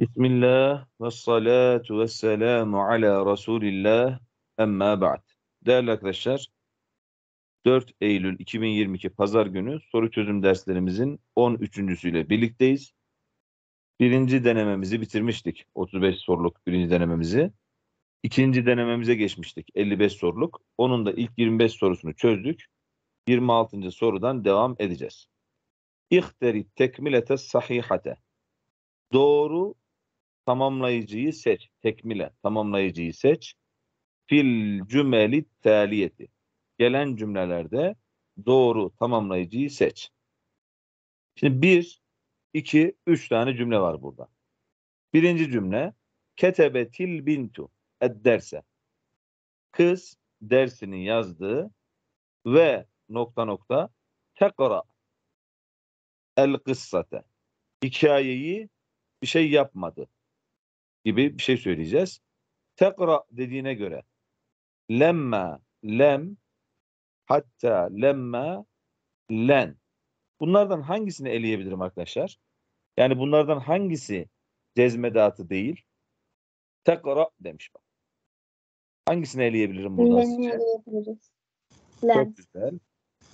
Bismillah ve salatu ve selamu ala Resulillah emma ba'd. Değerli arkadaşlar, 4 Eylül 2022 Pazar günü soru çözüm derslerimizin 13.süyle birlikteyiz. Birinci denememizi bitirmiştik, 35 soruluk birinci denememizi. İkinci denememize geçmiştik, 55 soruluk. Onun da ilk 25 sorusunu çözdük. 26. sorudan devam edeceğiz. İhteri tekmilete sahihate. Doğru tamamlayıcıyı seç. Tekmile tamamlayıcıyı seç. Fil cümeli taliyeti. Gelen cümlelerde doğru tamamlayıcıyı seç. Şimdi bir, iki, üç tane cümle var burada. Birinci cümle ketebetil bintu derse. Kız dersini yazdığı ve nokta nokta tekra el kıssate. Hikayeyi bir şey yapmadı gibi bir şey söyleyeceğiz. Tekra dediğine göre lemma lem hatta lemma len. Bunlardan hangisini eleyebilirim arkadaşlar? Yani bunlardan hangisi cezmedatı değil? Tekra demiş bak. Hangisini eleyebilirim buradan Len'i sizce? eleyebiliriz. Len.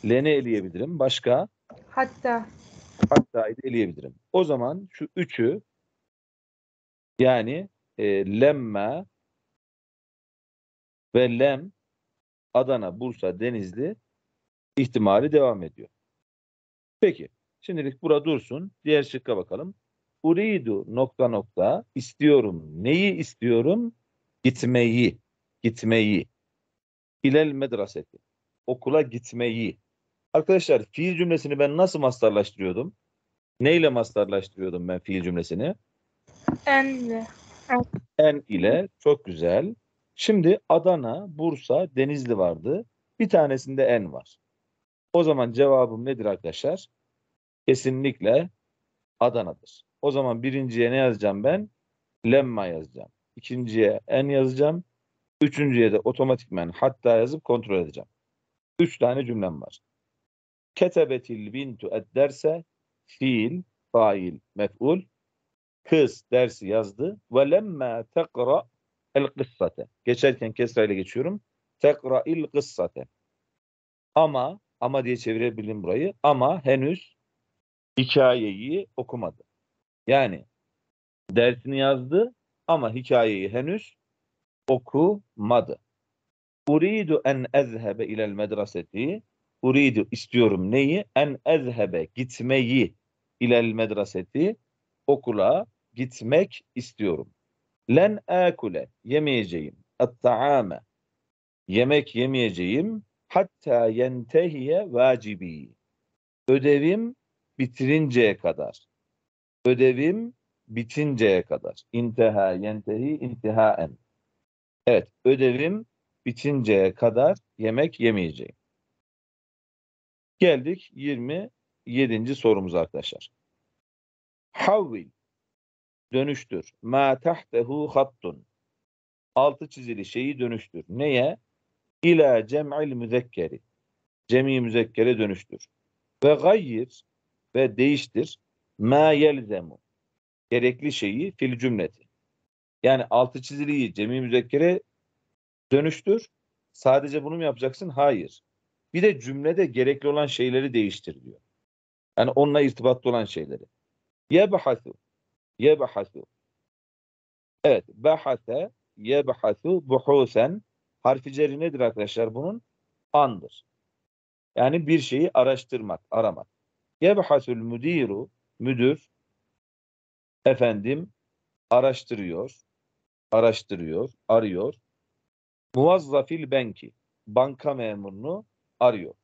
Len'i eleyebilirim. Başka? Hatta. Hatta da eleyebilirim. O zaman şu üçü yani e, lemme ve lem Adana, Bursa, Denizli ihtimali devam ediyor. Peki. Şimdilik bura dursun. Diğer şıkka bakalım. Uridu nokta nokta istiyorum. Neyi istiyorum? Gitmeyi. Gitmeyi. İlel medraseti. Okula gitmeyi. Arkadaşlar fiil cümlesini ben nasıl mastarlaştırıyordum? Neyle mastarlaştırıyordum ben fiil cümlesini? En ile, En ile çok güzel. Şimdi Adana, Bursa, Denizli vardı. Bir tanesinde en var. O zaman cevabım nedir arkadaşlar? Kesinlikle Adana'dır. O zaman birinciye ne yazacağım ben? Lemma yazacağım. İkinciye en yazacağım. Üçüncüye de otomatikmen hatta yazıp kontrol edeceğim. Üç tane cümlem var. Ketebetil bintu derse fiil, fail, mef'ul kız dersi yazdı. Ve lemme tekra el kıssate. Geçerken kesra ile geçiyorum. Tekra il kıssate. Ama ama diye çevirebilirim burayı. Ama henüz hikayeyi okumadı. Yani dersini yazdı ama hikayeyi henüz okumadı. Uridu en ezhebe ilel medreseti. Uridu istiyorum neyi? En ezhebe gitmeyi ilel medreseti okula gitmek istiyorum. Len akule yemeyeceğim. at yemek yemeyeceğim. Hatta yentehiye vacibi. Ödevim bitirinceye kadar. Ödevim bitinceye kadar. İnteha yentehi intihaen. Evet, ödevim bitinceye kadar yemek yemeyeceğim. Geldik 27. sorumuz arkadaşlar. Havvil dönüştür. Ma tahtehu hattun. Altı çizili şeyi dönüştür. Neye? İla cem'il müzekkeri. Cemi müzekkere dönüştür. Ve gayir ve değiştir. Ma yelzemu. Gerekli şeyi fil cümleti. Yani altı çiziliyi cemi müzekkere dönüştür. Sadece bunu mu yapacaksın? Hayır. Bir de cümlede gerekli olan şeyleri değiştir diyor. Yani onunla irtibatlı olan şeyleri. Yebahathu Yebahasu. Evet. Bahase yebahasu buhusen. Harfi ceri nedir arkadaşlar? Bunun andır. Yani bir şeyi araştırmak, aramak. Yebahasul müdiru, müdür, efendim, araştırıyor, araştırıyor, arıyor. Muvazzafil benki, banka memurunu arıyor.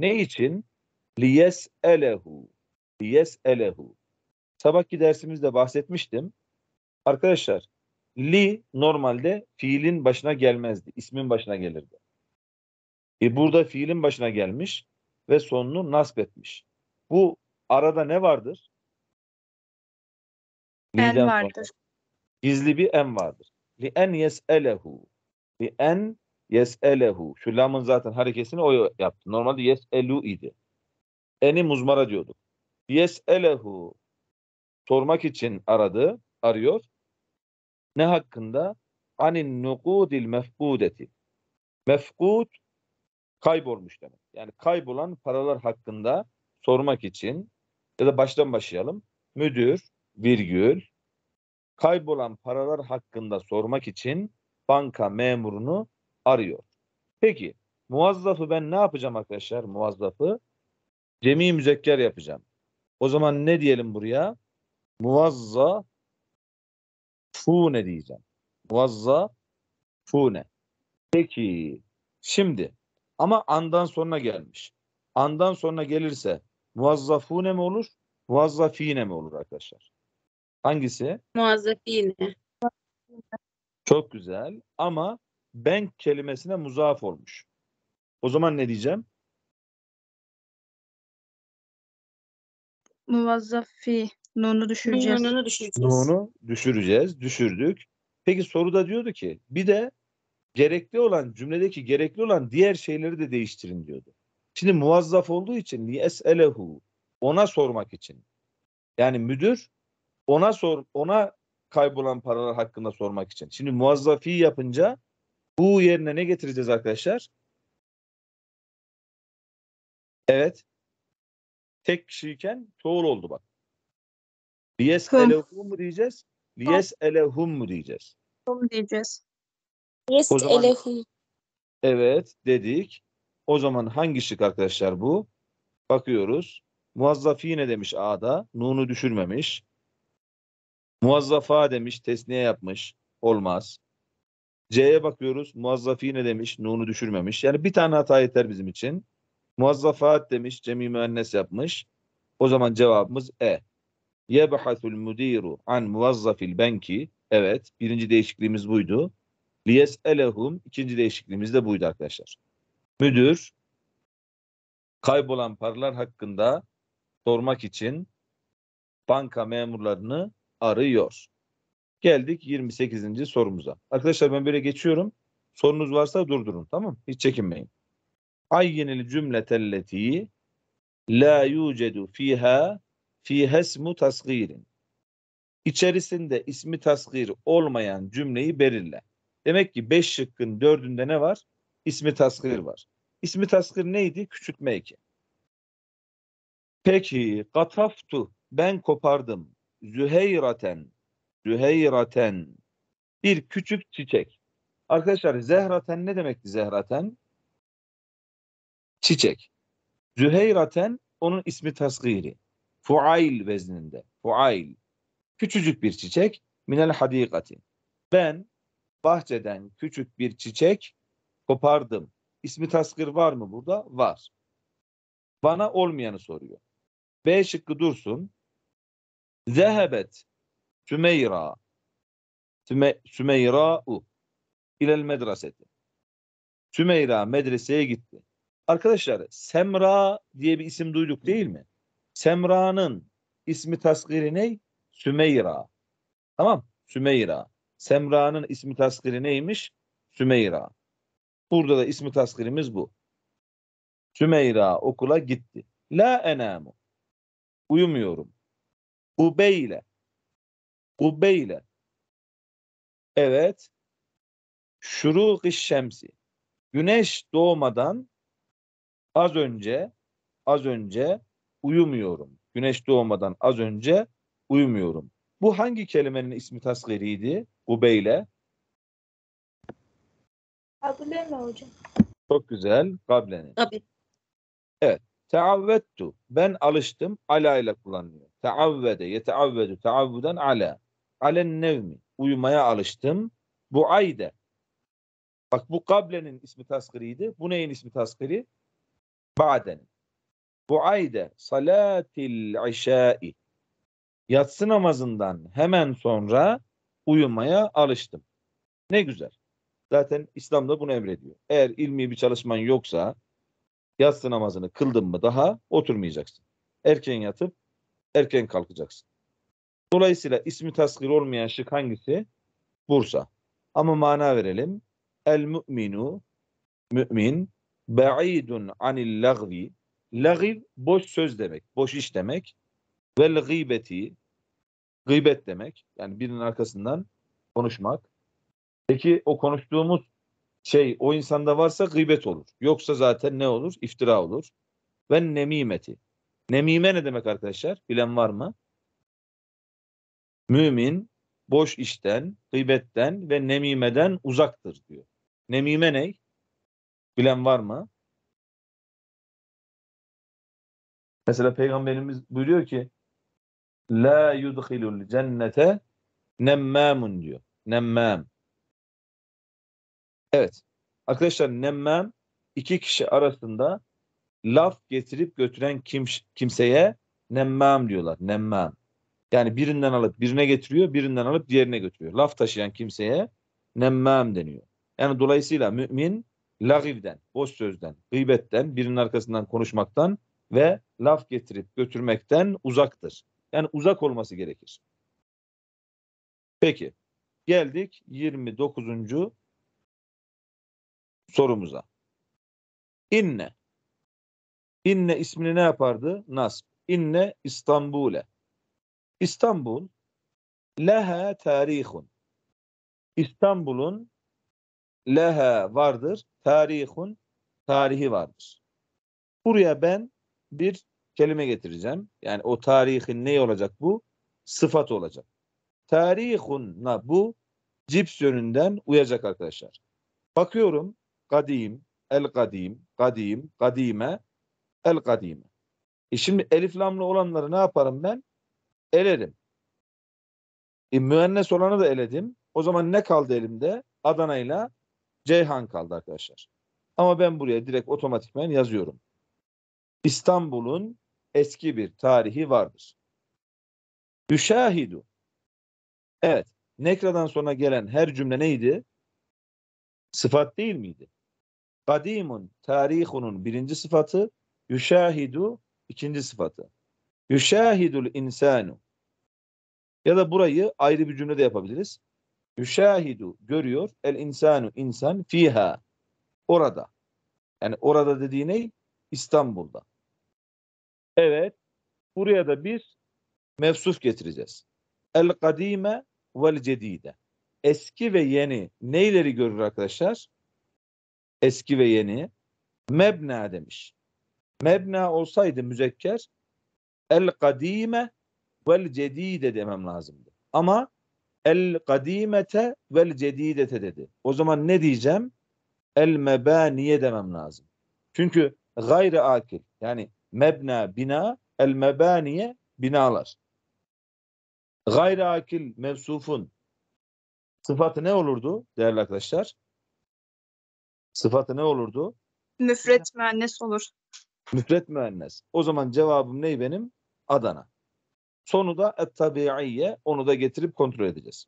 Ne için? Liyes elehu, liyes elehu sabahki dersimizde bahsetmiştim. Arkadaşlar li normalde fiilin başına gelmezdi. ismin başına gelirdi. E burada fiilin başına gelmiş ve sonunu nasp etmiş. Bu arada ne vardır? En Li'den vardır. Gizli bir en vardır. Li en yeselehu. Li en yeselehu. Şu lamın zaten harekesini o yaptı. Normalde yeselu idi. Eni muzmara diyorduk. Yeselehu sormak için aradı, arıyor. Ne hakkında? Anin nukudil mefkudeti. Mefkud kaybolmuş demek. Yani kaybolan paralar hakkında sormak için ya da baştan başlayalım. Müdür, virgül, kaybolan paralar hakkında sormak için banka memurunu arıyor. Peki muvazzafı ben ne yapacağım arkadaşlar? Muvazzafı cemi müzekker yapacağım. O zaman ne diyelim buraya? Muvazza fune diyeceğim. Muvazza fune. Peki şimdi ama andan sonra gelmiş. Andan sonra gelirse muazza muvazzafune mi olur? Muazza Muvazzafine mi olur arkadaşlar? Hangisi? Muazza Muvazzafine. Çok güzel ama ben kelimesine muzaaf olmuş. O zaman ne diyeceğim? Muvazzafi. Nunu düşüreceğiz. Nunu düşüreceğiz. Nunu düşüreceğiz. Düşürdük. Peki soru da diyordu ki bir de gerekli olan cümledeki gerekli olan diğer şeyleri de değiştirin diyordu. Şimdi muvazzaf olduğu için liyeselehu ona sormak için. Yani müdür ona sor ona kaybolan paralar hakkında sormak için. Şimdi muazzafi yapınca bu yerine ne getireceğiz arkadaşlar? Evet. Tek kişiyken çoğul oldu bak. Liyes elehum mu diyeceğiz? Liyes elehum mu diyeceğiz? Hum diyeceğiz. Yes elehum. Evet dedik. O zaman hangi şık arkadaşlar bu? Bakıyoruz. Muazzafine demiş A'da. Nun'u düşürmemiş. Muazzafa demiş. Tesniye yapmış. Olmaz. C'ye bakıyoruz. Muazzafine demiş. Nun'u düşürmemiş. Yani bir tane hata yeter bizim için. Muazzafat demiş. Cemi müennes yapmış. O zaman cevabımız E. Yebahasul müdiru an muvazzafil benki. Evet, birinci değişikliğimiz buydu. elehum ikinci değişikliğimiz de buydu arkadaşlar. Müdür kaybolan paralar hakkında sormak için banka memurlarını arıyor. Geldik 28. sorumuza. Arkadaşlar ben böyle geçiyorum. Sorunuz varsa durdurun tamam Hiç çekinmeyin. Ayyinil cümletelleti la yucedu fiha fi hesmu tasgirin. İçerisinde ismi tasgir olmayan cümleyi belirle. Demek ki 5 şıkkın 4'ünde ne var? İsmi tasgir var. İsmi tasgir neydi? Küçültme eki. Peki kataftu ben kopardım. Züheyraten Züheyraten bir küçük çiçek. Arkadaşlar zehraten ne demekti zehraten? Çiçek. Züheyraten onun ismi tasgiri fuail vezninde. Fuail. Küçücük bir çiçek. Minel hadikati. Ben bahçeden küçük bir çiçek kopardım. İsmi taskir var mı burada? Var. Bana olmayanı soruyor. B şıkkı dursun. Zehebet Sümeyra Süme, u ilel medreseti. Sümeyra medreseye gitti. Arkadaşlar Semra diye bir isim duyduk değil mi? Semra'nın ismi tasgiri ne? Sümeyra. Tamam. Sümeyra. Semra'nın ismi tasgiri neymiş? Sümeyra. Burada da ismi tasgirimiz bu. Sümeyra okula gitti. La enamu. Uyumuyorum. Ubeyle. Ubeyle. Evet. şuruk şemsi. Güneş doğmadan az önce az önce uyumuyorum. Güneş doğmadan az önce uyumuyorum. Bu hangi kelimenin ismi tasgiriydi? Gubeyle. mi hocam. Çok güzel. Kablenin. Tabii. Evet. Teavvettu. Ben alıştım. Ala ile kullanılıyor. Teavvede. Yeteavvedu. Teavvuden ala. Alen nevmi. Uyumaya alıştım. Bu ayda. Bak bu kablenin ismi tasgiriydi. Bu neyin ismi taskiri? Ba'denin. Bu ayda salatil işai yatsı namazından hemen sonra uyumaya alıştım. Ne güzel. Zaten İslam da bunu emrediyor. Eğer ilmi bir çalışman yoksa yatsı namazını kıldın mı daha oturmayacaksın. Erken yatıp erken kalkacaksın. Dolayısıyla ismi tasgir olmayan şık hangisi? Bursa. Ama mana verelim. El müminu mümin ba'idun anil lagvi Lagiv boş söz demek, boş iş demek. Ve gıybeti gıybet demek. Yani birinin arkasından konuşmak. Peki o konuştuğumuz şey o insanda varsa gıybet olur. Yoksa zaten ne olur? İftira olur. Ve nemimeti. Nemime ne demek arkadaşlar? Bilen var mı? Mümin boş işten, gıybetten ve nemimeden uzaktır diyor. Nemime ne? Bilen var mı? Mesela peygamberimiz buyuruyor ki la yudhilul cennete nemmamun diyor. Nemmam. Evet. Arkadaşlar nemmam iki kişi arasında laf getirip götüren kim, kimseye nemmam diyorlar. Nemmam. Yani birinden alıp birine getiriyor, birinden alıp diğerine götürüyor. Laf taşıyan kimseye nemmam deniyor. Yani dolayısıyla mümin lagivden, boş sözden, gıybetten, birinin arkasından konuşmaktan ve laf getirip götürmekten uzaktır. Yani uzak olması gerekir. Peki geldik 29. sorumuza. İnne. İnne ismini ne yapardı? Nasb. İnne İstanbul'e. İstanbul leha tarihun. İstanbul'un leha vardır. Tarihun tarihi vardır. Buraya ben bir kelime getireceğim. Yani o tarihin ne olacak bu? Sıfat olacak. Tarihunna bu cips yönünden uyacak arkadaşlar. Bakıyorum kadim, el kadim, kadim, kadime, el kadime. E şimdi elif lamlı olanları ne yaparım ben? Elerim. E, müennes olanı da eledim. O zaman ne kaldı elimde? Adana ile Ceyhan kaldı arkadaşlar. Ama ben buraya direkt otomatikmen yazıyorum. İstanbul'un eski bir tarihi vardır. Yüşahidu. Evet. Nekra'dan sonra gelen her cümle neydi? Sıfat değil miydi? Kadimun tarihunun birinci sıfatı, yüşahidu ikinci sıfatı. Yüşahidul insanu. Ya da burayı ayrı bir cümlede yapabiliriz. Yüşahidu görüyor el insanu insan fiha. Orada. Yani orada dediği ne? İstanbul'da. Evet. Buraya da bir mevsuf getireceğiz. El kadime vel cedide. Eski ve yeni neyleri görür arkadaşlar? Eski ve yeni. Mebna demiş. Mebna olsaydı müzekker el kadime vel cedide demem lazımdı. Ama el kadimete vel cedidete dedi. O zaman ne diyeceğim? El mebaniye demem lazım. Çünkü gayri akil. Yani mebna bina el mebaniye binalar. Gayri akil mevsufun sıfatı ne olurdu değerli arkadaşlar? Sıfatı ne olurdu? Müfret müennes olur. Müfret müennes. O zaman cevabım ney benim? Adana. Sonu da et tabiiye onu da getirip kontrol edeceğiz.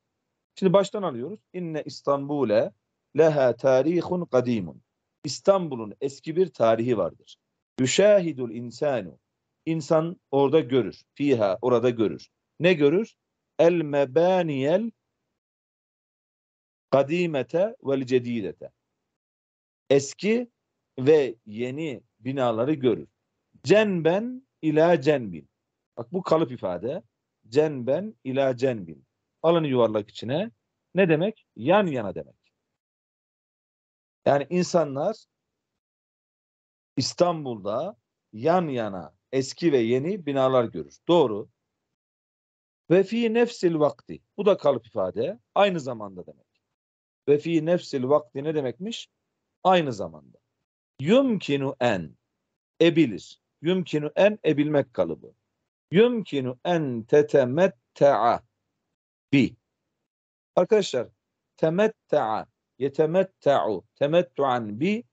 Şimdi baştan alıyoruz. İnne İstanbul'e leha tarihun kadimun. İstanbul'un eski bir tarihi vardır. Yüşahidul insanu. İnsan orada görür. Fiha orada görür. Ne görür? El mebaniyel kadimete vel cedidete. Eski ve yeni binaları görür. Cenben ila cenbin. Bak bu kalıp ifade. Cenben ila cenbin. Alanı yuvarlak içine. Ne demek? Yan yana demek. Yani insanlar İstanbul'da yan yana eski ve yeni binalar görür. Doğru. Ve fi nefsil vakti. Bu da kalıp ifade. Aynı zamanda demek. Ve fi nefsil vakti ne demekmiş? Aynı zamanda. Yumkinu en. Ebilir. Yumkinu en ebilmek kalıbı. Yumkinu en tetemettea bi. Arkadaşlar temettea yetemetta'u temettu'an bi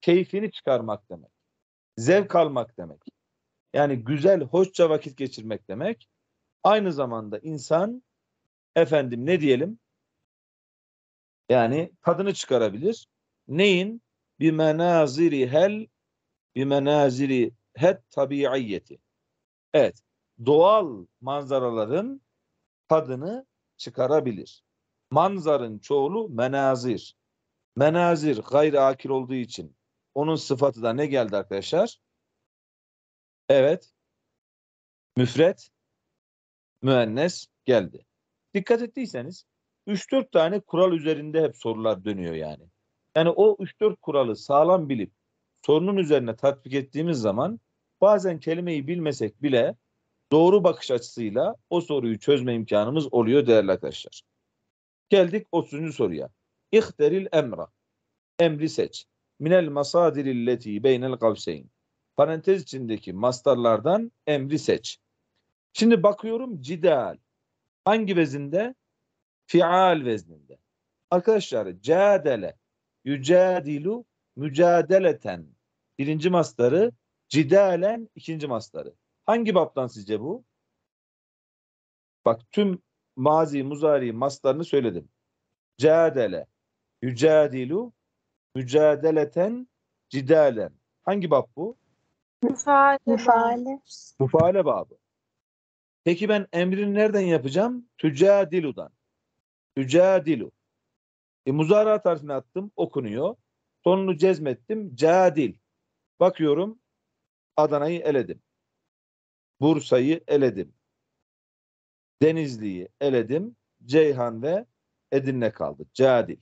keyfini çıkarmak demek. Zevk almak demek. Yani güzel, hoşça vakit geçirmek demek. Aynı zamanda insan efendim ne diyelim? Yani tadını çıkarabilir. Neyin? Bir menaziri hel bir menaziri het tabiiyeti. Evet. Doğal manzaraların tadını çıkarabilir. Manzarın çoğulu menazir. Menazir gayri akil olduğu için onun sıfatı da ne geldi arkadaşlar? Evet. Müfret, müennes geldi. Dikkat ettiyseniz 3-4 tane kural üzerinde hep sorular dönüyor yani. Yani o 3-4 kuralı sağlam bilip sorunun üzerine tatbik ettiğimiz zaman bazen kelimeyi bilmesek bile doğru bakış açısıyla o soruyu çözme imkanımız oluyor değerli arkadaşlar. Geldik 30. soruya. İhteril emra. Emri seç. Minel masadirilleti beynel kavseyn. Parantez içindeki mastarlardan emri seç. Şimdi bakıyorum cidal. Hangi vezinde? Fial vezninde. Arkadaşlar cadele yücadilu mücadeleten. Birinci mastarı cidalen ikinci mastarı. Hangi baptan sizce bu? Bak tüm mazi, muzari, maslarını söyledim. Cadele, yücadilu, mücadeleten, cidalen. Hangi bab bu? Müfaale. Müfaale. babı. Peki ben emrini nereden yapacağım? Tücadilu'dan. Tücadilu. E, muzara harfini attım, okunuyor. Sonunu cezmettim, cadil. Bakıyorum, Adana'yı eledim. Bursa'yı eledim. Denizli'yi eledim. Ceyhan ve Edirne kaldı. Cadil.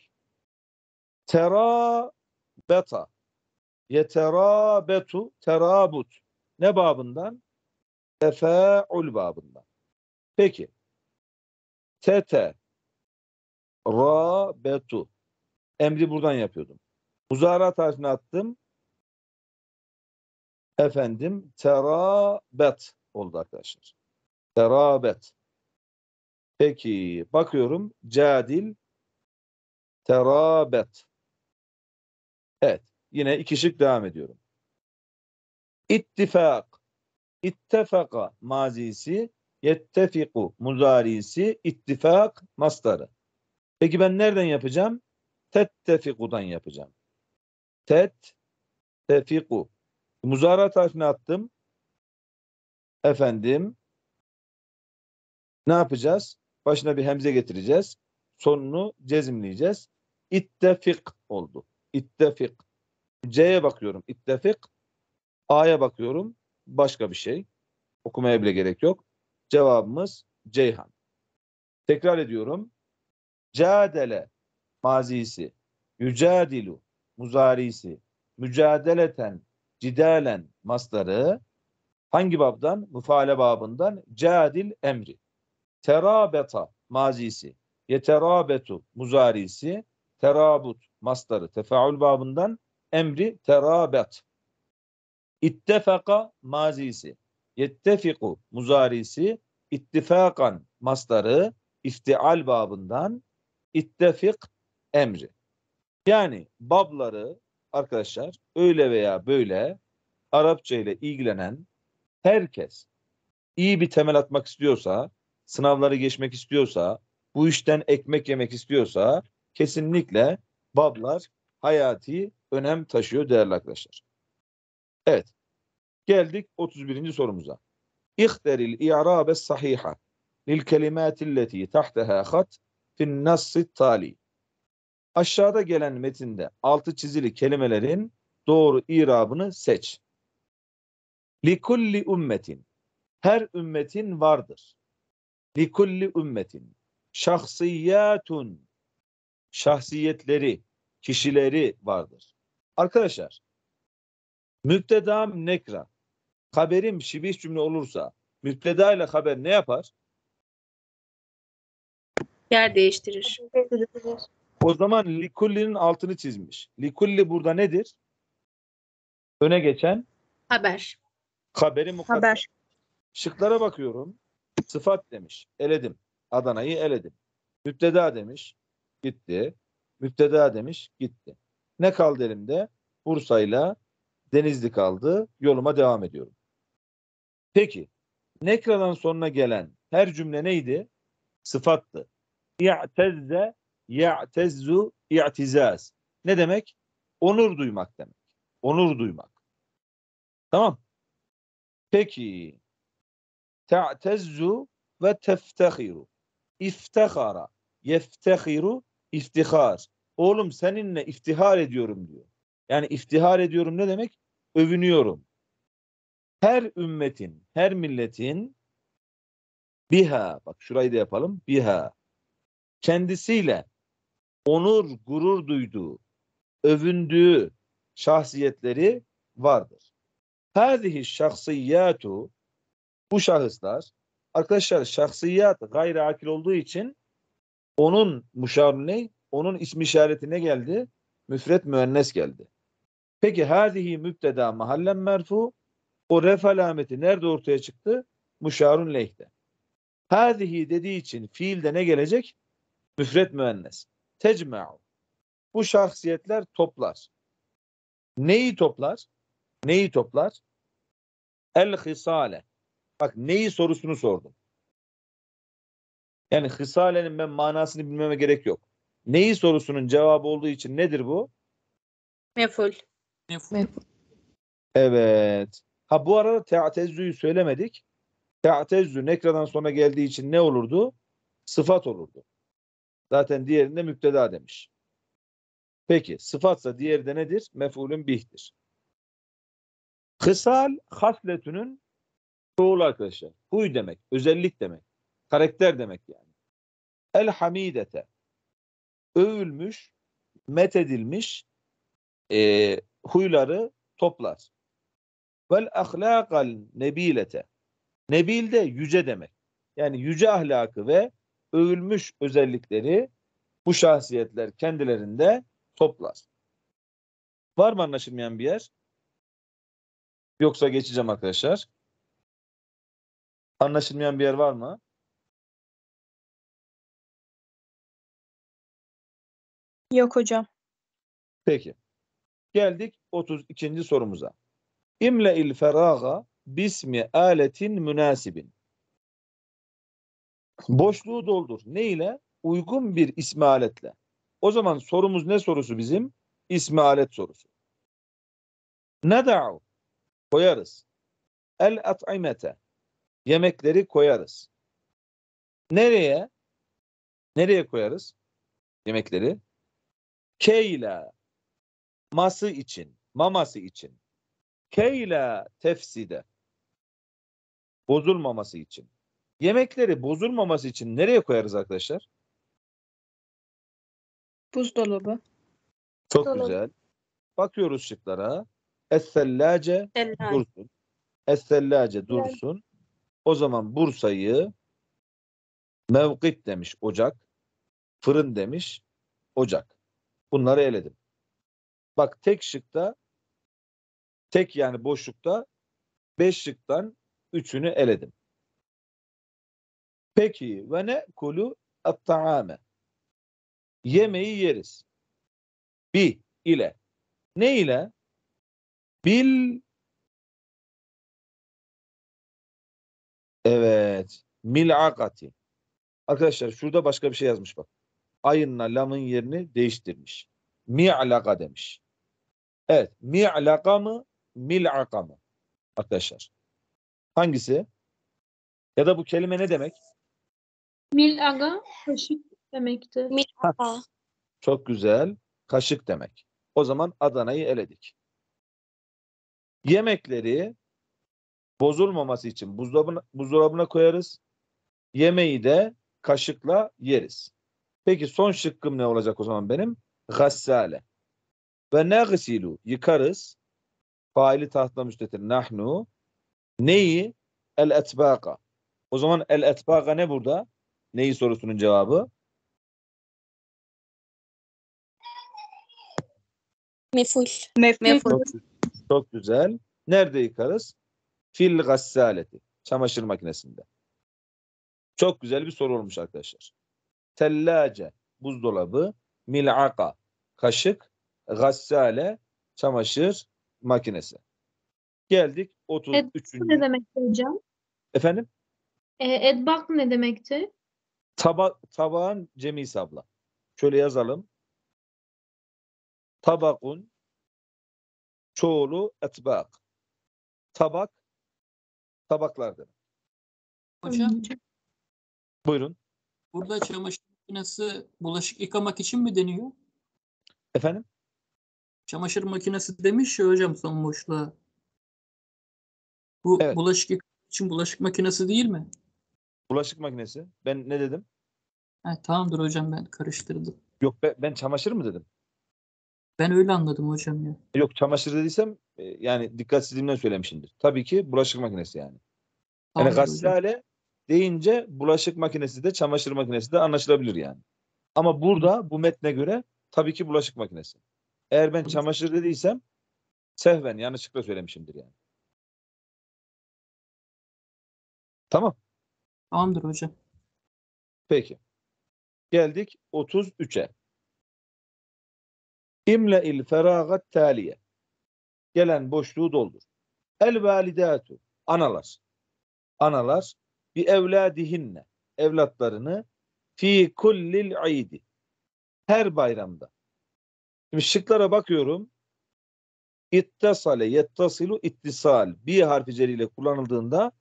Tera beta. yetera betu, terabut. Ne babından? Tefeul babından. Peki. Tete betu. Emri buradan yapıyordum. Muzarat harfini attım. Efendim terabet oldu arkadaşlar. Terabet. Peki bakıyorum. Cadil terabet. Evet. Yine iki şık devam ediyorum. İttifak. İttefaka mazisi yettefiku muzarisi ittifak mastarı. Peki ben nereden yapacağım? Tettefikudan yapacağım. Tet tefiku. Muzara harfini attım. Efendim ne yapacağız? Başına bir hemze getireceğiz. Sonunu cezimleyeceğiz. İttefik oldu. İttefik. C'ye bakıyorum. İttefik. A'ya bakıyorum. Başka bir şey. Okumaya bile gerek yok. Cevabımız Ceyhan. Tekrar ediyorum. Cadele mazisi. Yücadilu muzarisi. Mücadeleten cidalen masları hangi babdan? Müfale babından. Cadil emri. Terabeta mazisi. Yeterabetu muzarisi. Terabut mastarı. Tefaül babından emri terabet. İttefaka mazisi. Yettefiku muzarisi. ittifakan mastarı. iftial babından ittefik emri. Yani babları arkadaşlar öyle veya böyle Arapça ile ilgilenen herkes iyi bir temel atmak istiyorsa sınavları geçmek istiyorsa, bu işten ekmek yemek istiyorsa kesinlikle bablar hayati önem taşıyor değerli arkadaşlar. Evet. Geldik 31. sorumuza. İhteril i'rabe sahiha lil kelimatilleti tahtaha khat fin nassit tali. Aşağıda gelen metinde altı çizili kelimelerin doğru irabını seç. Li kulli ümmetin, Her ümmetin vardır likulli ümmetin şahsiyatun şahsiyetleri, kişileri vardır. Arkadaşlar, müptedam nekra, haberim şibih cümle olursa, müpteda ile haber ne yapar? Yer değiştirir. O zaman likullinin altını çizmiş. Likulli burada nedir? Öne geçen? Haber. Haberi mukadder. Haber. Şıklara bakıyorum. Sıfat demiş. Eledim. Adana'yı eledim. Müpteda demiş. Gitti. Müpteda demiş. Gitti. Ne kaldı elimde? Bursa'yla Denizli kaldı. Yoluma devam ediyorum. Peki. Nekra'dan sonuna gelen her cümle neydi? Sıfattı. İ'tezze, ya'tezzu, i'tizaz. Ne demek? Onur duymak demek. Onur duymak. Tamam. Peki Te'tezzu ve teftehiru. İftihara. Yeftehiru iftihar. Oğlum seninle iftihar ediyorum diyor. Yani iftihar ediyorum ne demek? Övünüyorum. Her ümmetin, her milletin biha, bak şurayı da yapalım, biha. Kendisiyle onur, gurur duyduğu, övündüğü şahsiyetleri vardır. Hâzihi şahsiyâtu bu şahıslar arkadaşlar şahsiyat gayri akil olduğu için onun muşarını onun ismi işaretine geldi? Müfret müennes geldi. Peki hadihi mübteda mahallen merfu o ref alameti nerede ortaya çıktı? Muşarun lehte. Hadihi dediği için fiilde ne gelecek? Müfret müennes. Tecme'u. Bu şahsiyetler toplar. Neyi toplar? Neyi toplar? El hisale. Bak neyi sorusunu sordum. Yani hısalenin ben manasını bilmeme gerek yok. Neyi sorusunun cevabı olduğu için nedir bu? Meful. Meful. Evet. Ha bu arada te'tezzü'yü söylemedik. Te'tezzü nekradan sonra geldiği için ne olurdu? Sıfat olurdu. Zaten diğerinde müpteda demiş. Peki sıfatsa diğeri de nedir? Mefulün bihtir. Hısal hasletünün Çoğul arkadaşlar. Huy demek, özellik demek. Karakter demek yani. El hamidete. Övülmüş, metedilmiş e, huyları toplar. Vel ahlakal nebilete. Nebil de yüce demek. Yani yüce ahlakı ve övülmüş özellikleri bu şahsiyetler kendilerinde toplar. Var mı anlaşılmayan bir yer? Yoksa geçeceğim arkadaşlar. Anlaşılmayan bir yer var mı? Yok hocam. Peki. Geldik 32. sorumuza. İmle il feraga bismi aletin münasibin. Boşluğu doldur. Ne ile? Uygun bir ismi aletle. O zaman sorumuz ne sorusu bizim? İsmi alet sorusu. Neda'u koyarız. El at'imete yemekleri koyarız. Nereye? Nereye koyarız yemekleri? ması için, maması için. Keyla tefside bozulmaması için. Yemekleri bozulmaması için nereye koyarız arkadaşlar? Buzdolabı. Çok Dolabı. güzel. Bakıyoruz şıklara. Es-sellace dursun. Es-sellace dursun. O zaman Bursa'yı mevkit demiş ocak, fırın demiş ocak. Bunları eledim. Bak tek şıkta tek yani boşlukta 5 şıktan 3'ünü eledim. Peki ve ne kulu at-taame. Yemeği yeriz. Bi ile. Ne ile? Bil Evet. milagati. Arkadaşlar şurada başka bir şey yazmış bak. Ayınla lamın yerini değiştirmiş. Mi'laka demiş. Evet. Mi'laka mı? Mil'aka mı? Arkadaşlar. Hangisi? Ya da bu kelime ne demek? Mil'aga kaşık demekti. Mil'aga. Çok güzel. Kaşık demek. O zaman Adana'yı eledik. Yemekleri bozulmaması için buzdolabına, buzdolabına koyarız. Yemeği de kaşıkla yeriz. Peki son şıkkım ne olacak o zaman benim? Gassale. Ve negsilu yıkarız. Faili tahtla müstetir. Nahnu. Neyi? El etbaka. O zaman el etbaka ne burada? Neyi sorusunun cevabı? Meful. Meful. Çok, çok güzel. Nerede yıkarız? fil gassaleti çamaşır makinesinde. Çok güzel bir soru olmuş arkadaşlar. Tellace buzdolabı, milaka kaşık, gassale çamaşır makinesi. Geldik 33. Edbak ne demekti hocam? Efendim? E, edbak ne demekti? Taba tabağın cemisi abla. Şöyle yazalım. Tabakun çoğulu etbak. Tabak tabaklar Hocam. Buyurun. Burada çamaşır makinesi bulaşık yıkamak için mi deniyor? Efendim? Çamaşır makinesi demiş ya hocam son boşluğa. Bu evet. bulaşık yıkamak için bulaşık makinesi değil mi? Bulaşık makinesi. Ben ne dedim? He, tamamdır hocam ben karıştırdım. Yok ben, ben çamaşır mı dedim? Ben öyle anladım hocam ya. Yok çamaşır dediysem e, yani dikkatsizliğimden söylemişimdir. Tabii ki bulaşık makinesi yani. Yani gassale deyince bulaşık makinesi de çamaşır makinesi de anlaşılabilir yani. Ama burada bu metne göre tabii ki bulaşık makinesi. Eğer ben çamaşır dediysem sehven yanlışlıkla söylemişimdir yani. Tamam. Tamamdır hocam. Peki. Geldik 33'e. İmle il feragat taliye. Gelen boşluğu doldur. El validatu. Analar. Analar. Bi evladihinne. Evlatlarını fi kullil idi. Her bayramda. Şimdi şıklara bakıyorum. İttasale, yettasilu, ittisal. Bir harfi celiyle kullanıldığında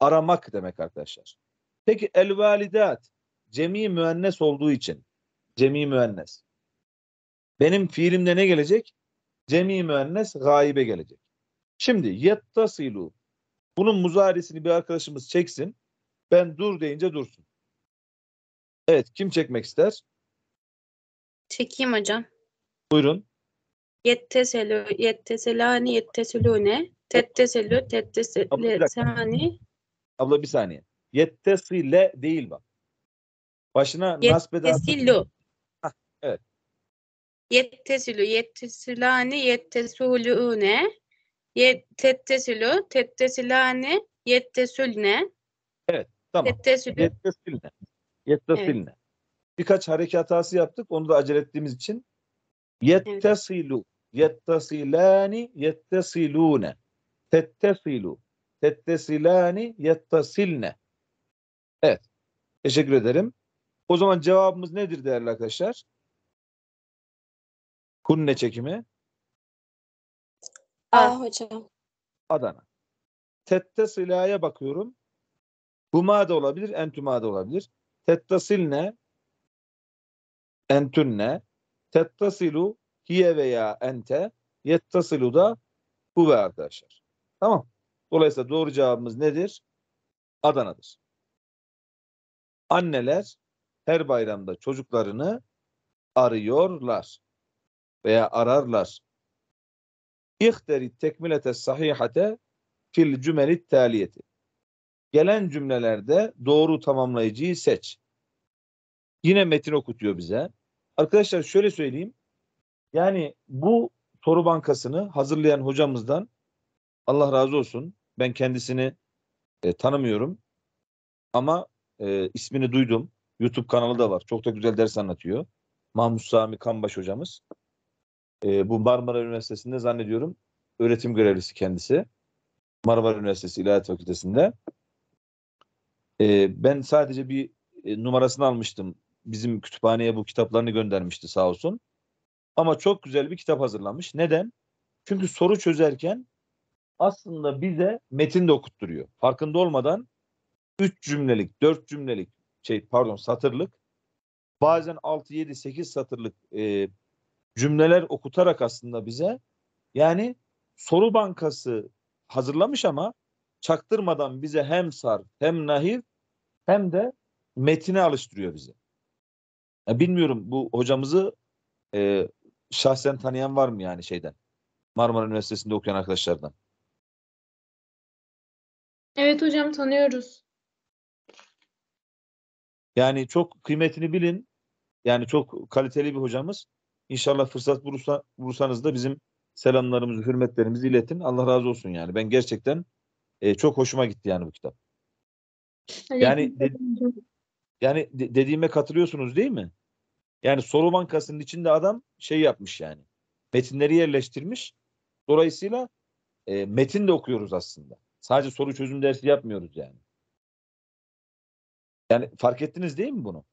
aramak demek arkadaşlar. Peki el validat cemi müennes olduğu için cemi müennes. Benim fiilimde ne gelecek? Cemi müennes gaibe gelecek. Şimdi yettasilu. Bunun muzarisini bir arkadaşımız çeksin. Ben dur deyince dursun. Evet kim çekmek ister? Çekeyim hocam. Buyurun. Yetteselü, yetteselani, yetteselune, tetteselü, tetteselani. Abla bir saniye. Yettesile değil bak. Başına nasbeder. Yettesilu. Yettesilü, yettesilani, yettesulüne. Yettesilü, tettesilani, yettesülne. Evet, tamam. Yettesilü. Yettesilne. Yettesilne. Evet. Birkaç hareket hatası yaptık. Onu da acele ettiğimiz için. Yettesilu, evet. yettesilani, yettesilune. Tettesilu, tettesilani, yettesilne. Evet. Teşekkür ederim. O zaman cevabımız nedir değerli arkadaşlar? Kunne çekimi? Ah hocam. Adana. silaya bakıyorum. Huma da olabilir, entüma da olabilir. Tettasilne, entünne, tettasilu, hiye veya ente, yettasilu da bu ve arkadaşlar. Tamam. Dolayısıyla doğru cevabımız nedir? Adana'dır. Anneler her bayramda çocuklarını arıyorlar veya ararlar. İhteri tekmilete sahihate fil cümeli taliyeti. Gelen cümlelerde doğru tamamlayıcıyı seç. Yine metin okutuyor bize. Arkadaşlar şöyle söyleyeyim. Yani bu soru bankasını hazırlayan hocamızdan Allah razı olsun. Ben kendisini e, tanımıyorum. Ama e, ismini duydum. YouTube kanalı da var. Çok da güzel ders anlatıyor. Mahmut Sami Kanbaş hocamız. E, bu Marmara Üniversitesi'nde zannediyorum öğretim görevlisi kendisi. Marmara Üniversitesi İlahiyat Fakültesi'nde. E, ben sadece bir e, numarasını almıştım. Bizim kütüphaneye bu kitaplarını göndermişti sağ olsun. Ama çok güzel bir kitap hazırlanmış Neden? Çünkü soru çözerken aslında bize metin de okutturuyor. Farkında olmadan 3 cümlelik, 4 cümlelik şey pardon satırlık bazen 6 7 8 satırlık e, cümleler okutarak aslında bize yani soru bankası hazırlamış ama çaktırmadan bize hem sar hem nahir hem de metini alıştırıyor bize. Ya bilmiyorum bu hocamızı e, şahsen tanıyan var mı yani şeyden Marmara Üniversitesi'nde okuyan arkadaşlardan? Evet hocam tanıyoruz. Yani çok kıymetini bilin. Yani çok kaliteli bir hocamız. İnşallah fırsat bulursa, bulursanız da bizim selamlarımızı, hürmetlerimizi iletin. Allah razı olsun yani. Ben gerçekten e, çok hoşuma gitti yani bu kitap. Yani de, yani de, dediğime katılıyorsunuz değil mi? Yani soru bankasının içinde adam şey yapmış yani. Metinleri yerleştirmiş. Dolayısıyla e, metin de okuyoruz aslında. Sadece soru çözüm dersi yapmıyoruz yani. Yani fark ettiniz değil mi bunu?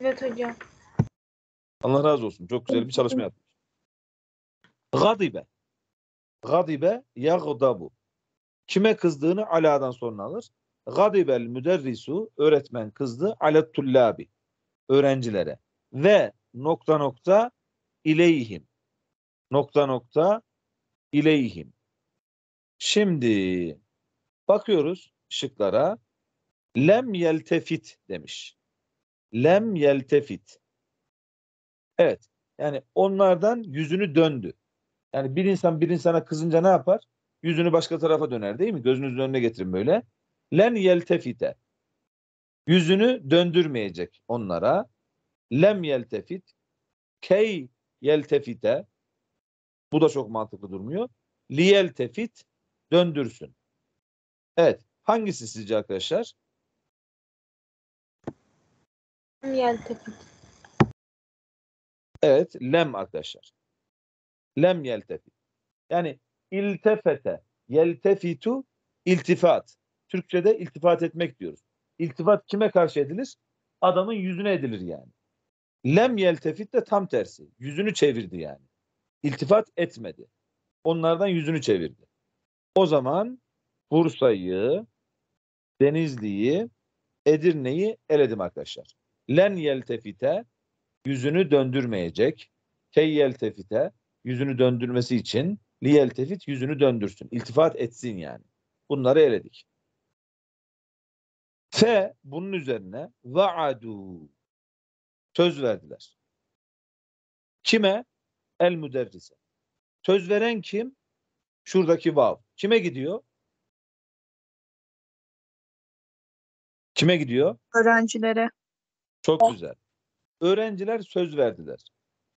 Evet hocam. Allah razı olsun. Çok güzel bir çalışma yapmış. Gadibe. Gadibe yagdabu. Kime kızdığını aladan sonra alır. Gadibel müderrisu öğretmen kızdı alet tullabi öğrencilere ve nokta nokta ileyhim nokta nokta ileyhim. Şimdi bakıyoruz şıklara lem yeltefit demiş. Lem yeltefit. Evet. Yani onlardan yüzünü döndü. Yani bir insan bir insana kızınca ne yapar? Yüzünü başka tarafa döner değil mi? Gözünüzün önüne getirin böyle. Len yeltefite. Yüzünü döndürmeyecek onlara. Lem yeltefit. Key yeltefite. Bu da çok mantıklı durmuyor. Li tefit döndürsün. Evet. Hangisi sizce arkadaşlar? Lem yeltefit. Evet, lem arkadaşlar. Lem yeltefi. Yani iltefete, yeltefitu, iltifat. Türkçe'de iltifat etmek diyoruz. İltifat kime karşı edilir? Adamın yüzüne edilir yani. Lem yeltefit de tam tersi. Yüzünü çevirdi yani. İltifat etmedi. Onlardan yüzünü çevirdi. O zaman Bursa'yı, Denizli'yi, Edirne'yi eledim arkadaşlar. Len yeltefite yüzünü döndürmeyecek. Key tefite yüzünü döndürmesi için li tefit yüzünü döndürsün. İltifat etsin yani. Bunları eledik. Fe bunun üzerine vaadu söz verdiler. Kime? El müderrise. Söz veren kim? Şuradaki vav. Kime gidiyor? Kime gidiyor? Öğrencilere. Çok güzel öğrenciler söz verdiler.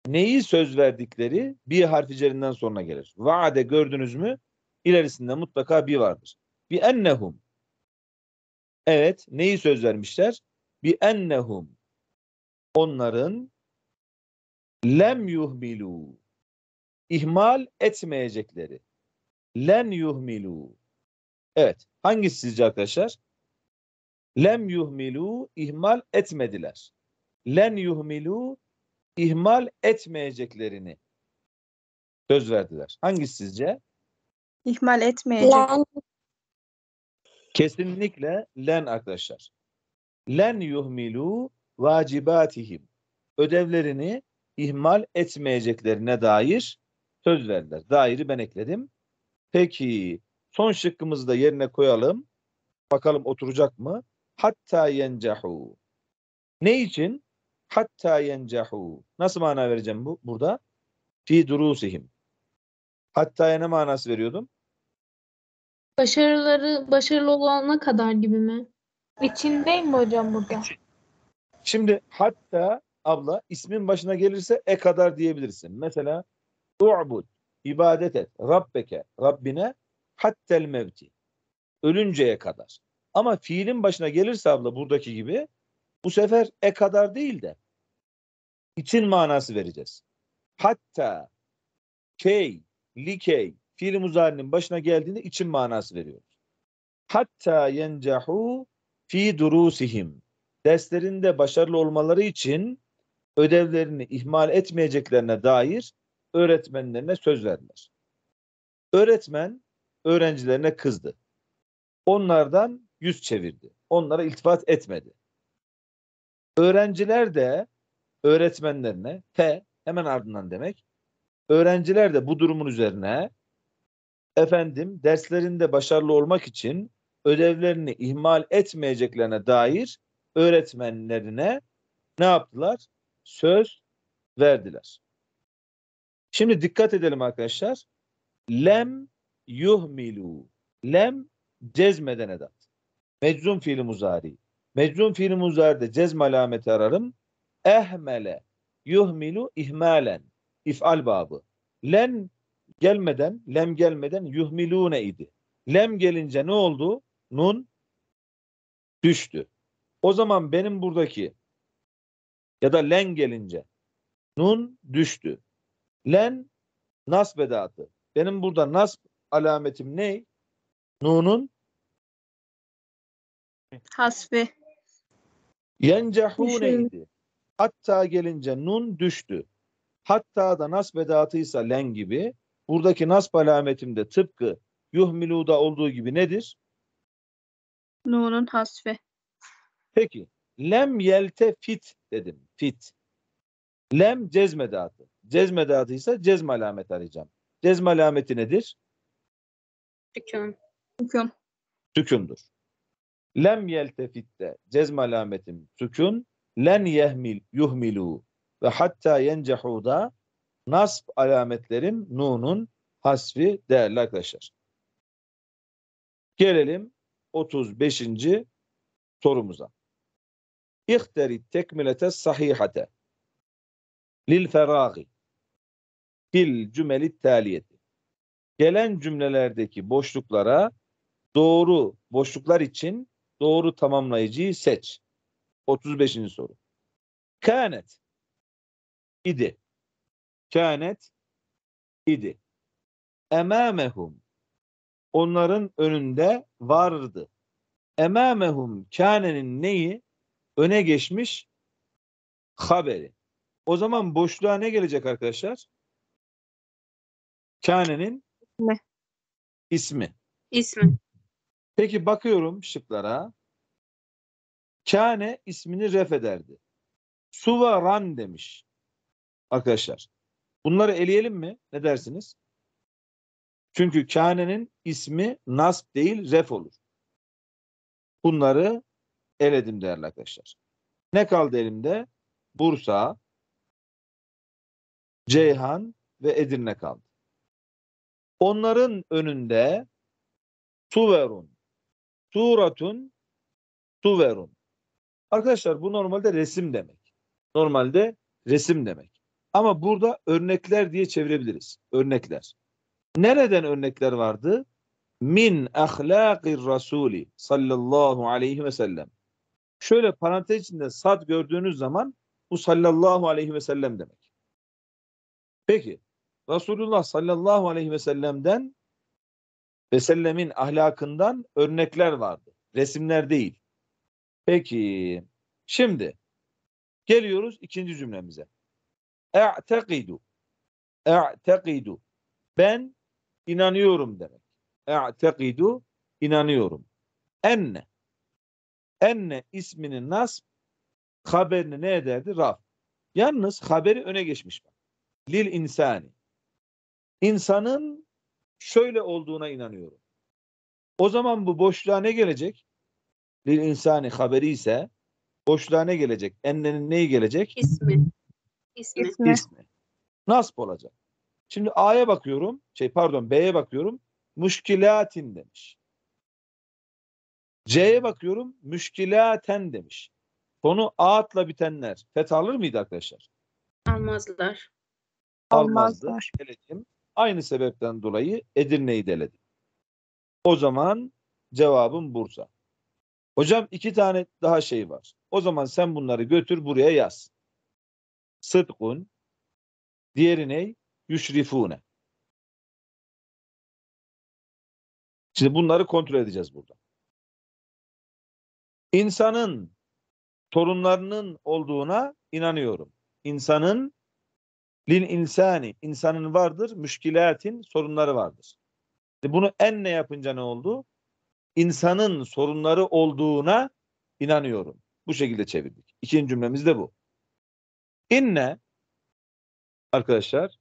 Neyi söz verdikleri bir harf üzerinden sonra gelir. Vaade gördünüz mü? İlerisinde mutlaka bir vardır. Bi ennehum. Evet, neyi söz vermişler? Bi ennehum. Onların lem yuhmilu. İhmal etmeyecekleri. Lem yuhmilu. Evet. Hangisi sizce arkadaşlar? Lem yuhmilu ihmal etmediler len yuhmilu ihmal etmeyeceklerini söz verdiler. Hangisi sizce? İhmal etmeyecek. Len. Kesinlikle len arkadaşlar. Len yuhmilu vacibatihim. Ödevlerini ihmal etmeyeceklerine dair söz verdiler. Dairi ben ekledim. Peki son şıkkımızı da yerine koyalım. Bakalım oturacak mı? Hatta yencahu. Ne için? hatta yencehu. Nasıl mana vereceğim bu burada? Fi durusihim. Hatta ne manası veriyordum? Başarıları başarılı olana kadar gibi mi? İçindeyim mi hocam burada? Şimdi hatta abla ismin başına gelirse e kadar diyebilirsin. Mesela u'bud ibadet et rabbeke rabbine hattel mevti ölünceye kadar. Ama fiilin başına gelirse abla buradaki gibi bu sefer e kadar değil de için manası vereceğiz. Hatta key, likey fiil muzarinin başına geldiğinde için manası veriyor. Hatta yencahu fi durusihim. Derslerinde başarılı olmaları için ödevlerini ihmal etmeyeceklerine dair öğretmenlerine söz verdiler. Öğretmen öğrencilerine kızdı. Onlardan yüz çevirdi. Onlara iltifat etmedi. Öğrenciler de öğretmenlerine T hemen ardından demek. Öğrenciler de bu durumun üzerine efendim derslerinde başarılı olmak için ödevlerini ihmal etmeyeceklerine dair öğretmenlerine ne yaptılar? Söz verdiler. Şimdi dikkat edelim arkadaşlar. Lem yuhmilu. Lem cezmeden edat. Meczum fiili muzari. Meczum fiili de cezm alameti ararım ehmele yuhmilu ihmalen ifal babı. Len gelmeden, lem gelmeden yuhmilune idi. Lem gelince ne oldu? Nun düştü. O zaman benim buradaki ya da len gelince nun düştü. Len nasb edatı. Benim burada nasb alametim ne? Nun'un hasfi. idi? Hatta gelince nun düştü. Hatta da nasb edatıysa len gibi. Buradaki nasb alametimde tıpkı yuhmiluda olduğu gibi nedir? Nun'un hasfi. Peki. Lem yelte fit dedim. Fit. Lem cezmedatı. Cezmedatı ise cezm alameti arayacağım. Cezm alameti nedir? Hüküm. Hüküm. Sükündür. Lem yeltefitte cezm alametim sükun len yehmil yuhmilu ve hatta yencehu da nasb alametlerim nunun hasfi değerli arkadaşlar. Gelelim 35. sorumuza. İhteri tekmilete sahihate lil feragi fil cümeli taliyeti. Gelen cümlelerdeki boşluklara doğru boşluklar için doğru tamamlayıcıyı seç. 35. soru. Kânet idi. Kânet idi. Emâmehum onların önünde vardı. Emâmehum kânenin neyi? Öne geçmiş haberi. O zaman boşluğa ne gelecek arkadaşlar? Kânenin ismi. İsmi. Peki bakıyorum şıklara. Kane ismini ref ederdi. Suvaran demiş. Arkadaşlar. Bunları eleyelim mi? Ne dersiniz? Çünkü Kane'nin ismi nasp değil ref olur. Bunları eledim değerli arkadaşlar. Ne kaldı elimde? Bursa, Ceyhan ve Edirne kaldı. Onların önünde Tuverun, Suratun, Tuverun. Arkadaşlar bu normalde resim demek. Normalde resim demek. Ama burada örnekler diye çevirebiliriz. Örnekler. Nereden örnekler vardı? Min ahlakir rasuli sallallahu aleyhi ve sellem. Şöyle parantez içinde sad gördüğünüz zaman bu sallallahu aleyhi ve sellem demek. Peki Resulullah sallallahu aleyhi ve sellem'den ve sellemin ahlakından örnekler vardı. Resimler değil. Peki. Şimdi geliyoruz ikinci cümlemize. E'tekidu. E'tekidu. Ben inanıyorum demek. E'tekidu inanıyorum. Enne. Enne isminin nasb haberini ne ederdi? Raf. Yalnız haberi öne geçmiş. Bak. Lil insani. İnsanın şöyle olduğuna inanıyorum. O zaman bu boşluğa ne gelecek? Bir insani haberi ise boşluğa ne gelecek? Ennenin neyi gelecek? İsmi. İsmi. İsmi. İsmi. Nasb olacak. Şimdi A'ya bakıyorum. Şey pardon B'ye bakıyorum. Müşkilatin demiş. C'ye bakıyorum. Müşkilaten demiş. Konu A'tla bitenler. Feth alır mıydı arkadaşlar? Almazlar. Almazdı. Almazlar. Aynı sebepten dolayı Edirne'yi deledim. O zaman cevabım Bursa. Hocam iki tane daha şey var. O zaman sen bunları götür buraya yaz. Sıdkun. Diğeri ne? Yüşrifune. Şimdi bunları kontrol edeceğiz burada. İnsanın torunlarının olduğuna inanıyorum. İnsanın lin insani, insanın vardır, müşkilatin sorunları vardır. Bunu en ne yapınca ne oldu? insanın sorunları olduğuna inanıyorum. Bu şekilde çevirdik. İkinci cümlemiz de bu. İnne arkadaşlar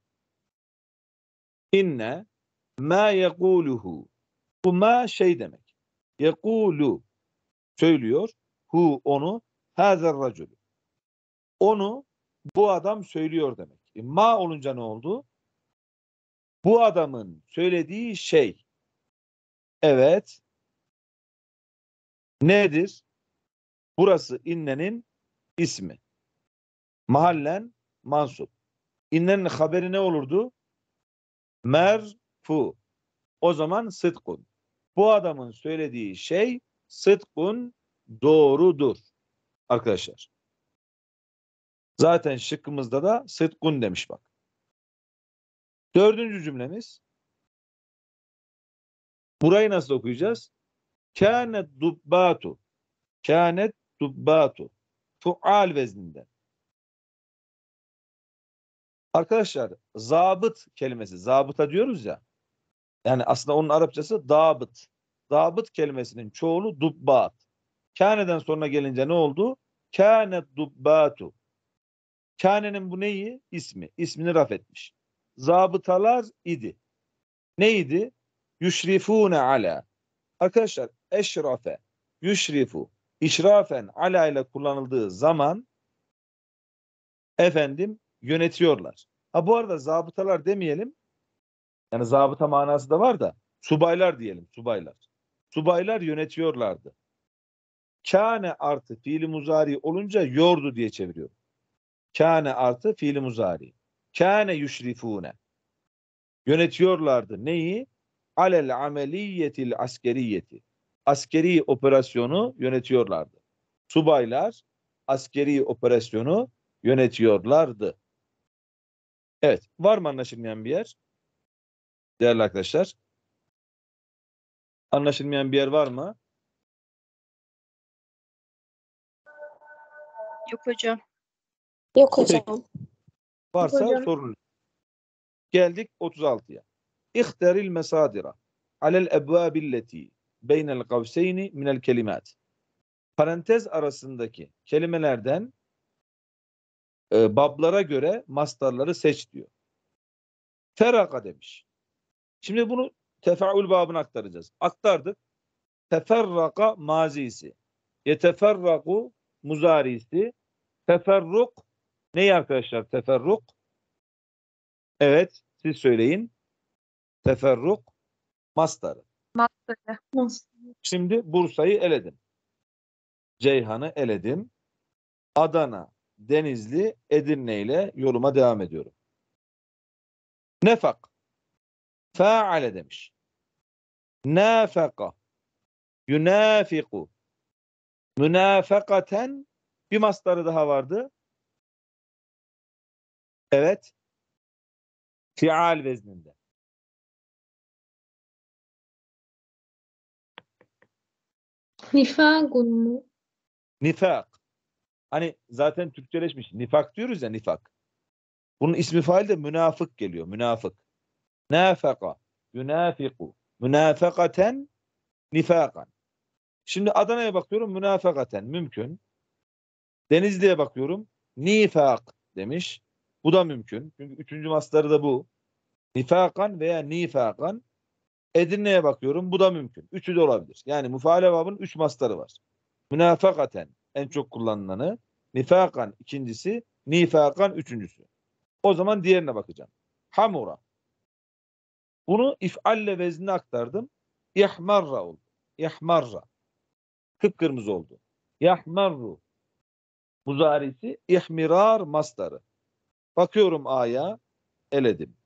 inne ma yekuluhu bu ma şey demek. Yekulu söylüyor. Hu onu hazer racülü. Onu bu adam söylüyor demek. E, ma olunca ne oldu? Bu adamın söylediği şey. Evet. Nedir? Burası İnnen'in ismi. Mahallen mansup. İnnenin haberi ne olurdu? Merfu. O zaman sıdkun. Bu adamın söylediği şey sıdkun doğrudur. Arkadaşlar. Zaten şıkkımızda da sıdkun demiş bak. Dördüncü cümlemiz. Burayı nasıl okuyacağız? Kânet dubbatu. Kânet dubbatu. Fual vezninde. Arkadaşlar zabıt kelimesi zabıta diyoruz ya. Yani aslında onun Arapçası dabıt. Dabıt kelimesinin çoğulu dubbat. Kâne'den sonra gelince ne oldu? Kâne dubbatu. Kâne'nin bu neyi? İsmi. İsmini raf etmiş. Zabıtalar idi. Neydi? Yüşrifûne ala. Arkadaşlar eşrafe yüşrifu işrafen ala ile kullanıldığı zaman efendim yönetiyorlar. Ha bu arada zabıtalar demeyelim. Yani zabıta manası da var da subaylar diyelim subaylar. Subaylar yönetiyorlardı. Kâne artı fiili muzari olunca yordu diye çeviriyor. Kâne artı fiili muzari. Kâne yüşrifûne. Yönetiyorlardı neyi? Alel ameliyetil askeriyeti askeri operasyonu yönetiyorlardı. Subaylar askeri operasyonu yönetiyorlardı. Evet, var mı anlaşılmayan bir yer? Değerli arkadaşlar. Anlaşılmayan bir yer var mı? Yok hocam. Yok hocam. Peki. Varsa Yok hocam. sorunuz. Geldik 36'ya. İhteril mesadira alel ebvabilleti beynel kavseyni minel kelimat. Parantez arasındaki kelimelerden e, bablara göre mastarları seç diyor. Feraka demiş. Şimdi bunu tefaül babına aktaracağız. Aktardık. Teferraka mazisi. Yeteferraku muzarisi. Teferruk ne arkadaşlar? Teferruk. Evet siz söyleyin. Teferruk mastarı. Master'ı. Şimdi Bursa'yı eledim. Ceyhan'ı eledim. Adana, Denizli, Edirne ile yoluma devam ediyorum. Nefak. Faale demiş. Nafaka. Yunafiku. Münafakaten bir mastarı daha vardı. Evet. Fial vezninde. Nifakun mu? Nifak. Hani zaten Türkçeleşmiş. Nifak diyoruz ya nifak. Bunun ismi fail de münafık geliyor. Münafık. Nafaka. Yunafiku. Münafakaten nifakan. Şimdi Adana'ya bakıyorum münafakaten mümkün. Denizli'ye bakıyorum nifak demiş. Bu da mümkün. Çünkü üçüncü masları da bu. Nifakan veya nifakan Edirne'ye bakıyorum. Bu da mümkün. Üçü de olabilir. Yani müfaale üç mastarı var. Münafakaten en çok kullanılanı. Nifakan ikincisi. Nifakan üçüncüsü. O zaman diğerine bakacağım. Hamura. Bunu ifalle vezni aktardım. İhmarra oldu. İhmarra. Kıpkırmızı oldu. Yahmarru. Muzarisi İhmirar mastarı. Bakıyorum aya eledim.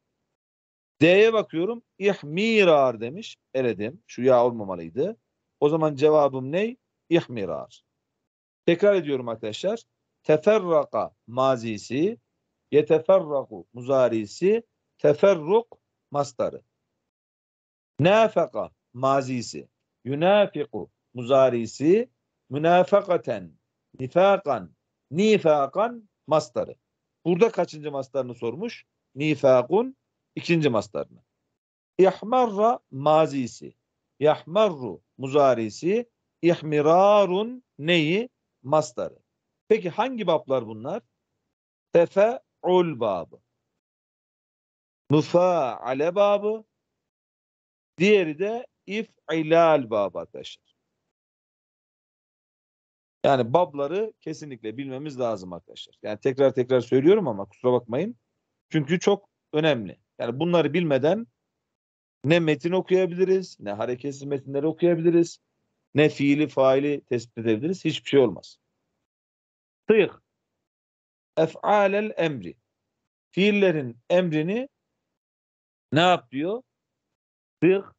D'ye bakıyorum. İhmirar demiş. Eledim. Şu ya olmamalıydı. O zaman cevabım ne? İhmirar. Tekrar ediyorum arkadaşlar. Teferraka mazisi, yeteferraku muzarisi, teferruk mastarı. Nafaka mazisi, yunafiku muzarisi, münafakaten, nifakan, nifakan mastarı. Burada kaçıncı mastarını sormuş? Nifakun İkinci maslarını. İhmarra mazisi. Yahmarru muzarisi. İhmirarun neyi? Masları. Peki hangi bablar bunlar? Tefe'ul babı. Müfaale babı. Diğeri de if'ilal babı arkadaşlar. Yani babları kesinlikle bilmemiz lazım arkadaşlar. Yani tekrar tekrar söylüyorum ama kusura bakmayın. Çünkü çok önemli. Yani bunları bilmeden ne metin okuyabiliriz, ne hareketsiz metinleri okuyabiliriz, ne fiili faili tespit edebiliriz. Hiçbir şey olmaz. Sıyık. Ef'alel emri. Fiillerin emrini ne yap diyor? Sıyık.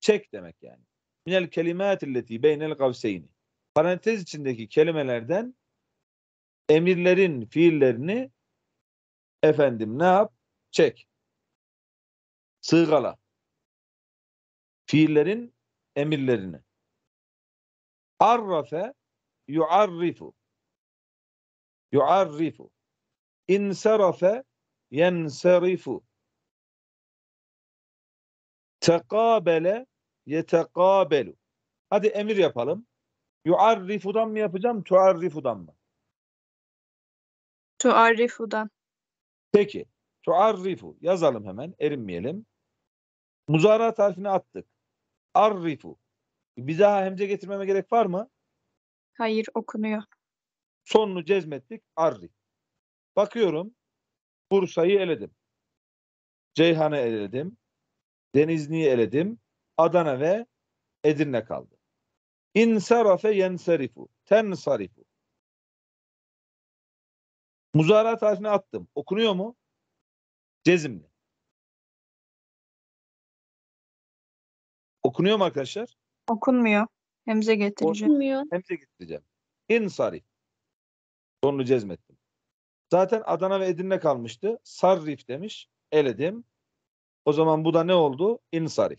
Çek demek yani. Minel kelimatilleti beynel kavseyni. Parantez içindeki kelimelerden emirlerin fiillerini efendim ne yap? çek, sığgala, fiillerin emirlerini. Arrafe yuarrifu. Yuarrifu. İnserafe yenserifu. Tekabele yetekabelu. Hadi emir yapalım. Yuarrifudan mı yapacağım? Tuarrifudan mı? Tuarrifudan. Peki. Tuarrifu. Yazalım hemen. Erinmeyelim. Muzara harfini attık. Arrifu. Bir daha hemce getirmeme gerek var mı? Hayır okunuyor. Sonunu cezmettik. Arrif. Bakıyorum. Bursa'yı eledim. Ceyhan'ı eledim. Denizli'yi eledim. Adana ve Edirne kaldı. İnsarafe yensarifu. Tensarifu. Muzara harfini attım. Okunuyor mu? Cezimli. Okunuyor mu arkadaşlar? Okunmuyor. Hemze getireceğim. Okunmuyor. Hemze getireceğim. İnsari. Sonunu cezmettim. Zaten Adana ve Edirne kalmıştı. Sarrif demiş. Eledim. O zaman bu da ne oldu? İnsari.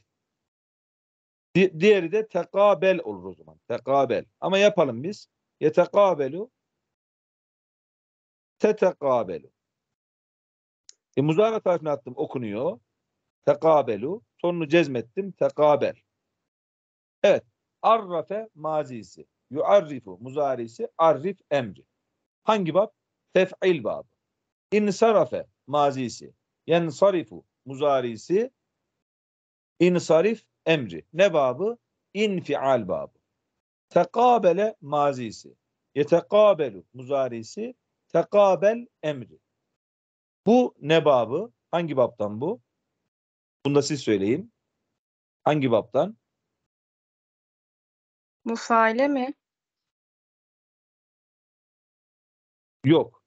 Di diğeri de tekabel olur o zaman. Tekabel. Ama yapalım biz. Yetekabelu tetekabelu. E muzaraf harfini attım okunuyor. Tekabelu. Sonunu cezmettim. Tekabel. Evet. Arrafe mazisi. Yuarrifu muzarisi. Arrif emri. Hangi bab? Tef'il babı. İnsarafe mazisi. Yensarifu muzarisi. İnsarif emri. Ne babı? İnfial babı. Tekabele mazisi. Yetekabelu muzarisi. Tekabel emri. Bu ne babı? Hangi baptan bu? Bunu da siz söyleyin. Hangi baptan? Mufaile mi? Yok.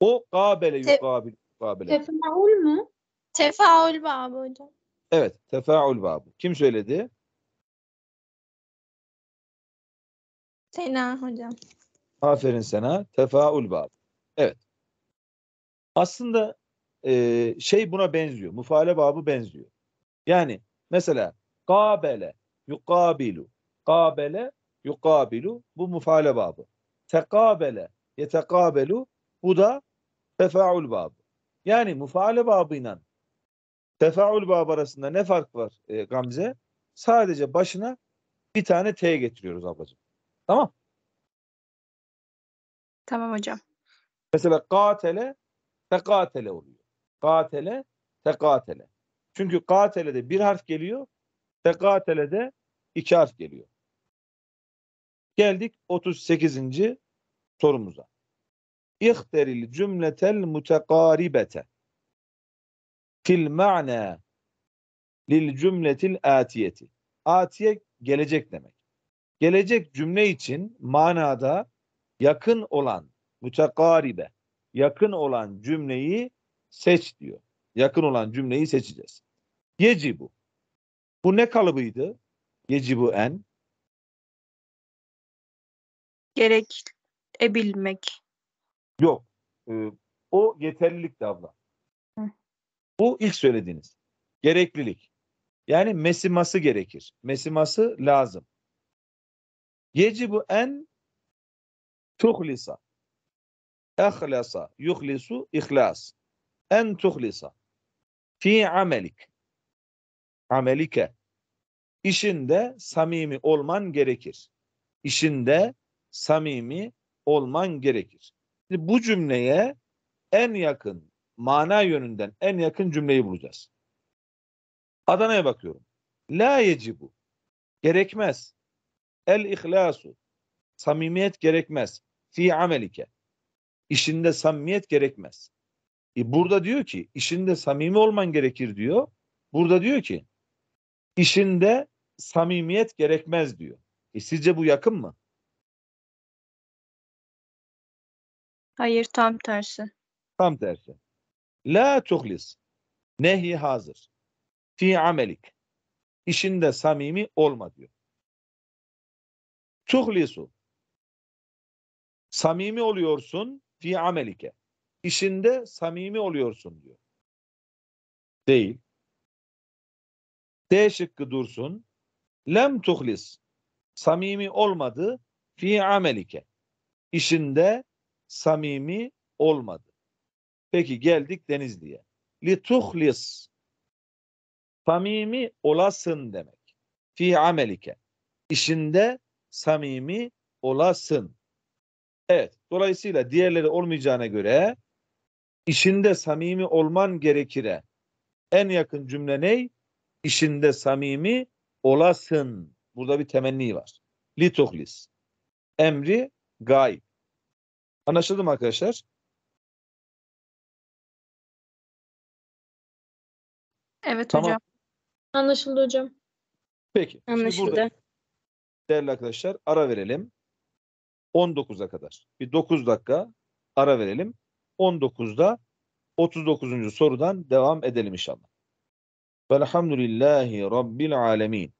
O kabele Te- yukabil kabile. Tefaül mu? Tefaül babı hocam. Evet, tefaül babı. Kim söyledi? Sena hocam. Aferin Sena. Tefaül babı. Evet. Aslında e, şey buna benziyor. Mufale babı benziyor. Yani mesela kabele yukabilu kabele yukabilu bu mufale babı. Tekabele yetekabelu bu da tefaul babı. Yani mufale babıyla tefaul babı arasında ne fark var e, Gamze? Sadece başına bir tane T getiriyoruz ablacığım. Tamam. Tamam hocam. Mesela katele tekatele oluyor. Katele tekatele. Çünkü katelede bir harf geliyor. Tekatelede iki harf geliyor. Geldik 38. sorumuza. İhteril cümletel mutekaribete fil ma'na lil cümletil atiyeti. Atiye gelecek demek. Gelecek cümle için manada yakın olan mütekaribe yakın olan cümleyi seç diyor. Yakın olan cümleyi seçeceğiz. Yecibu. Bu Bu ne kalıbıydı? bu en. Gerek ebilmek. Yok. E, o yeterlilikti abla. Hı. Bu ilk söylediğiniz. Gereklilik. Yani mesiması gerekir. Mesiması lazım. bu en tuhlisa. Ehlasa, yuhlisu, ihlas. En tuhlisa. Fi amelik. Amelike. İşinde samimi olman gerekir. İşinde samimi olman gerekir. Şimdi bu cümleye en yakın, mana yönünden en yakın cümleyi bulacağız. Adana'ya bakıyorum. La yecibu. Gerekmez. El ihlasu. Samimiyet gerekmez. Fi amelike işinde samimiyet gerekmez. E burada diyor ki işinde samimi olman gerekir diyor. Burada diyor ki işinde samimiyet gerekmez diyor. E sizce bu yakın mı? Hayır tam tersi. Tam tersi. La tuhlis. Nehi hazır. Fi amelik. İşinde samimi olma diyor. Tuhlisu. Samimi oluyorsun fi amelike. İşinde samimi oluyorsun diyor. Değil. D şıkkı dursun. Lem tuhlis. Samimi olmadı fi amelike. İşinde samimi olmadı. Peki geldik Denizli'ye. Li tuhlis. Samimi olasın demek. Fi amelike. İşinde samimi olasın. Evet. Dolayısıyla diğerleri olmayacağına göre işinde samimi olman gerekire. En yakın cümle ne? İşinde samimi olasın. Burada bir temenni var. Litoklis. Emri gayb. Anlaşıldı mı arkadaşlar? Evet tamam. hocam. Anlaşıldı hocam. Peki. Anlaşıldı. Değerli arkadaşlar ara verelim. 19'a kadar. Bir 9 dakika ara verelim. 19'da 39. sorudan devam edelim inşallah. Velhamdülillahi Rabbil alemin.